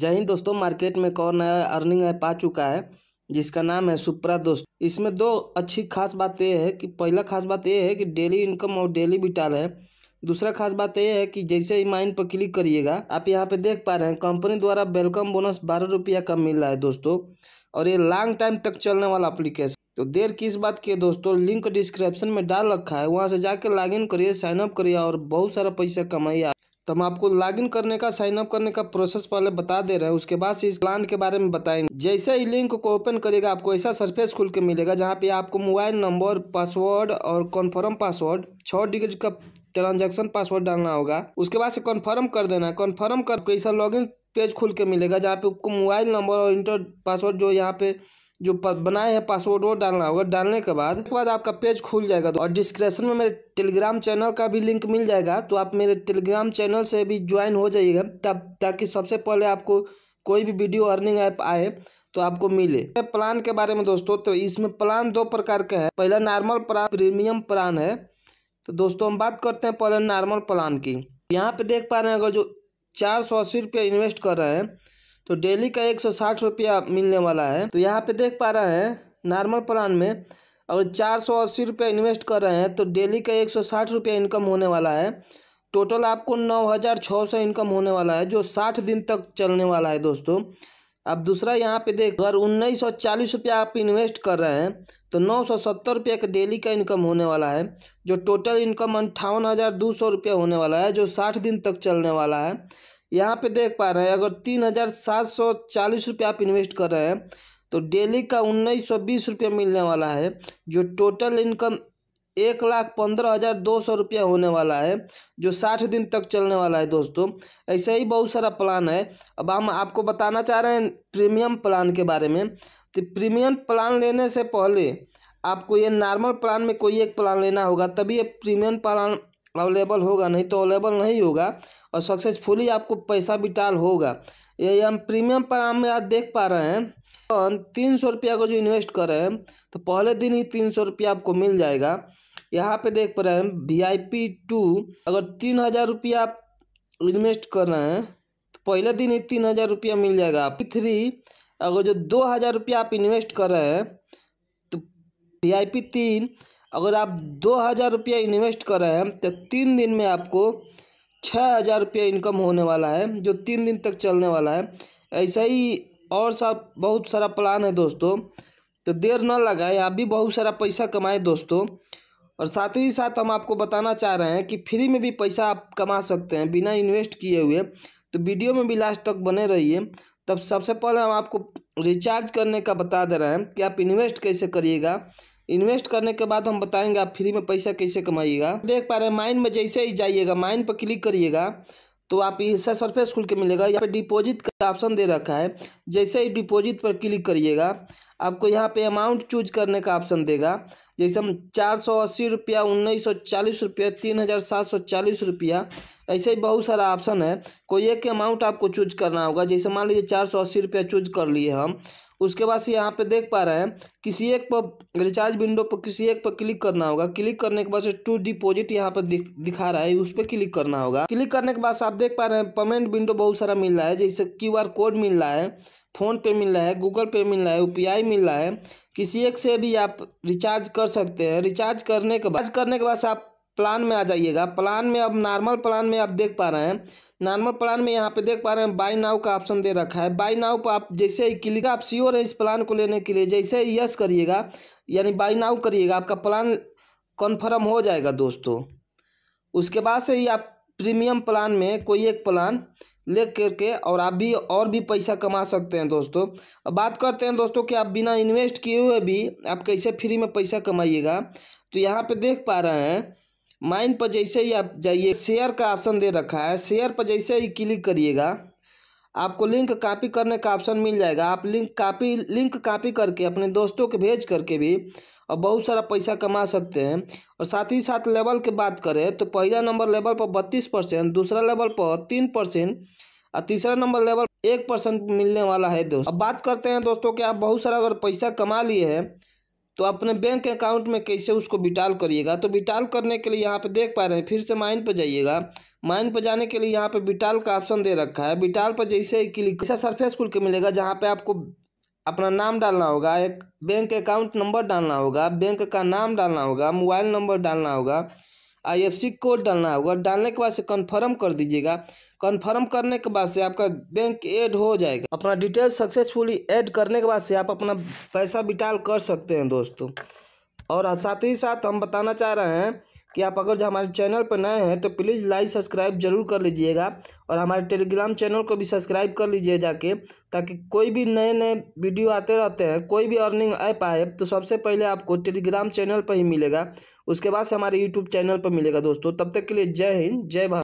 जय हिंद दोस्तों मार्केट में एक और नया अर्निंग ऐप आ चुका है जिसका नाम है सुप्रा दोस्त इसमें दो अच्छी खास बात यह है कि पहला खास बात यह है कि डेली इनकम और डेली बिटाल है दूसरा खास बात यह है कि जैसे ही माइन पर क्लिक करिएगा आप यहाँ पे देख पा रहे हैं कंपनी द्वारा वेलकम बोनस बारह रुपया का मिल रहा है दोस्तों और ये लॉन्ग टाइम तक चलने वाला अप्लीकेशन तो देर किस बात की है दोस्तों लिंक डिस्क्रिप्शन में डाल रखा है वहाँ से जाकर लॉग करिए साइनअप करिए और बहुत सारा पैसा कमाइए तो हम आपको लॉगिन करने का साइन अप करने का प्रोसेस पहले बता दे रहे हैं उसके बाद से इस प्लान के बारे में बताएंगे जैसे ही लिंक को ओपन करेगा आपको ऐसा सरफेस खुल के मिलेगा जहाँ पे आपको मोबाइल नंबर पासवर्ड और कन्फर्म पासवर्ड छः डिजिट का ट्रांजैक्शन पासवर्ड डालना होगा उसके बाद से कन्फर्म कर देना है कन्फर्म करके ऐसा इन पेज खुल के मिलेगा जहाँ पे आपको मोबाइल नंबर और इंटर पासवर्ड जो यहाँ पे जो बनाए हैं पासवर्ड वो डालना होगा डालने के बाद के बाद आपका पेज खुल जाएगा तो और डिस्क्रिप्शन में मेरे टेलीग्राम चैनल का भी लिंक मिल जाएगा तो आप मेरे टेलीग्राम चैनल से भी ज्वाइन हो जाइएगा तब ताकि सबसे पहले आपको कोई भी वीडियो अर्निंग ऐप आए तो आपको मिले प्लान के बारे में दोस्तों तो इसमें प्लान दो प्रकार का है पहला नॉर्मल प्लान प्रीमियम प्लान है तो दोस्तों हम बात करते हैं पहले नॉर्मल प्लान की यहाँ पे देख पा रहे हैं अगर जो चार सौ अस्सी रुपया इन्वेस्ट कर रहे हैं तो डेली का एक सौ साठ रुपया मिलने वाला है तो यहाँ पे देख पा रहे हैं नॉर्मल प्लान में अगर चार सौ अस्सी रुपया इन्वेस्ट कर रहे हैं तो डेली का एक सौ साठ रुपया इनकम होने वाला है टोटल आपको नौ हज़ार छः सौ इनकम होने वाला है जो साठ दिन तक चलने वाला है दोस्तों अब दूसरा यहाँ पे देख अगर उन्नीस सौ चालीस रुपया आप इन्वेस्ट कर रहे हैं तो नौ सौ सत्तर रुपये का डेली का इनकम होने वाला है जो टोटल इनकम अंठावन हज़ार दो सौ होने वाला है जो साठ दिन तक चलने वाला है यहाँ पे देख पा रहे हैं अगर तीन हज़ार सात सौ चालीस रुपये आप इन्वेस्ट कर रहे हैं तो डेली का उन्नीस सौ बीस रुपये मिलने वाला है जो टोटल इनकम एक लाख पंद्रह हज़ार दो सौ रुपया होने वाला है जो साठ दिन तक चलने वाला है दोस्तों ऐसे ही बहुत सारा प्लान है अब हम आपको बताना चाह रहे हैं प्रीमियम प्लान के बारे में तो प्रीमियम प्लान लेने से पहले आपको ये नॉर्मल प्लान में कोई एक प्लान लेना होगा तभी ये प्रीमियम प्लान अवेलेबल होगा नहीं तो अवेलेबल नहीं होगा और सक्सेसफुली आपको पैसा बिटाल होगा ये हम प्रीमियम पर हम आज देख पा रहे हैं तीन सौ रुपया को जो इन्वेस्ट कर रहे हैं तो पहले दिन ही तीन सौ रुपया आपको मिल जाएगा यहाँ पे देख पा रहे हैं वी आई पी टू अगर तीन हज़ार रुपया आप इन्वेस्ट कर रहे हैं तो पहले दिन ही तीन हज़ार रुपया मिल जाएगा आप थ्री अगर जो दो हज़ार रुपया आप इन्वेस्ट कर रहे हैं तो वी आई पी तीन अगर आप दो हज़ार रुपया इन्वेस्ट कर रहे हैं तो तीन दिन में आपको छः हज़ार रुपया इनकम होने वाला है जो तीन दिन तक चलने वाला है ऐसा ही और सा बहुत सारा प्लान है दोस्तों तो देर न लगाए आप भी बहुत सारा पैसा कमाए दोस्तों और साथ ही साथ हम आपको बताना चाह रहे हैं कि फ्री में भी पैसा आप कमा सकते हैं बिना इन्वेस्ट किए हुए तो वीडियो में भी लास्ट तक बने रहिए तब सबसे पहले हम आपको रिचार्ज करने का बता दे रहे हैं कि आप इन्वेस्ट कैसे करिएगा इन्वेस्ट करने के बाद हम बताएंगे आप फ्री में पैसा कैसे कमाइएगा देख पा रहे हैं माइन में जैसे ही जाइएगा माइन पर क्लिक करिएगा तो आप हिस्सा सरफेस खुल के मिलेगा यहाँ पे डिपॉजिट का ऑप्शन दे रखा है जैसे ही डिपॉजिट पर क्लिक करिएगा आपको यहाँ पे अमाउंट चूज करने का ऑप्शन देगा जैसे हम चार सौ अस्सी रुपया उन्नीस सौ चालीस रुपया तीन हज़ार सात सौ चालीस रुपया ऐसे ही बहुत सारा ऑप्शन है कोई एक अमाउंट आपको चूज करना होगा जैसे मान लीजिए चार सौ अस्सी रुपया चूज कर लिए हम उसके बाद से यहाँ पे देख पा रहे हैं किसी एक पर रिचार्ज विंडो पर किसी एक पर क्लिक करना होगा क्लिक करने के बाद से टू डिपोजिट यहाँ पर दिख, दिखा रहा है उस पर क्लिक करना होगा क्लिक करने के बाद आप देख पा रहे हैं पेमेंट विंडो बहुत सारा मिल रहा है जैसे क्यू कोड मिल रहा है फ़ोन पे मिल रहा है गूगल पे मिल रहा है यूपीआई मिल रहा है किसी एक से भी आप रिचार्ज कर सकते हैं रिचार्ज करने के बाद करने के बाद आप प्लान में आ जाइएगा प्लान में अब नॉर्मल प्लान में आप देख पा रहे हैं नॉर्मल प्लान में यहाँ पे देख पा रहे हैं बाई नाव का ऑप्शन दे रखा है बाई नाव पर आप जैसे ही क्लिक आप श्योर है इस प्लान को लेने के लिए जैसे ही यस करिएगा यानी बाई नाव करिएगा आपका प्लान कन्फर्म हो जाएगा दोस्तों उसके बाद से ही आप प्रीमियम प्लान में कोई एक प्लान ले करके और आप भी और भी पैसा कमा सकते हैं दोस्तों अब बात करते हैं दोस्तों कि आप बिना इन्वेस्ट किए हुए भी आप कैसे फ्री में पैसा कमाइएगा तो यहाँ पे देख पा रहे हैं माइन पर जैसे ही आप जाइए शेयर का ऑप्शन दे रखा है शेयर पर जैसे ही क्लिक करिएगा आपको लिंक कॉपी करने का ऑप्शन मिल जाएगा आप लिंक कॉपी लिंक कॉपी करके अपने दोस्तों को भेज करके भी और बहुत सारा पैसा कमा सकते हैं और साथ ही साथ लेवल की बात करें तो पहला नंबर लेवल पर बत्तीस परसेंट दूसरा लेवल पर तीन परसेंट और तीसरा नंबर लेवल एक परसेंट मिलने वाला है दोस्त अब बात करते हैं दोस्तों कि आप बहुत सारा अगर पैसा कमा लिए हैं तो अपने बैंक अकाउंट में कैसे उसको विटाल करिएगा तो विटाल करने के लिए यहाँ पे देख पा रहे हैं फिर से माइन पर जाइएगा माइन पर जाने के लिए यहाँ पे विटाल का ऑप्शन दे रखा है विटाल पर जैसे ही क्लिक ऐसा सरफेस खुल के मिलेगा जहाँ पे आपको अपना नाम डालना होगा एक बैंक अकाउंट नंबर डालना होगा बैंक का नाम डालना होगा मोबाइल नंबर डालना होगा आईएफएससी कोड डालना होगा डालने के बाद से कन्फर्म कर दीजिएगा कन्फर्म करने के बाद से आपका बैंक ऐड हो जाएगा अपना डिटेल सक्सेसफुली ऐड करने के बाद से आप अपना पैसा विटाल कर सकते हैं दोस्तों और साथ ही साथ हम बताना चाह रहे हैं कि आप अगर जो हमारे चैनल पर नए हैं तो प्लीज़ लाइक सब्सक्राइब जरूर कर लीजिएगा और हमारे टेलीग्राम चैनल को भी सब्सक्राइब कर लीजिए जाके ताकि कोई भी नए नए वीडियो आते रहते हैं कोई भी अर्निंग ऐप आए तो सबसे पहले आपको टेलीग्राम चैनल पर ही मिलेगा उसके बाद से हमारे यूट्यूब चैनल पर मिलेगा दोस्तों तब तक के लिए जय हिंद जय भारत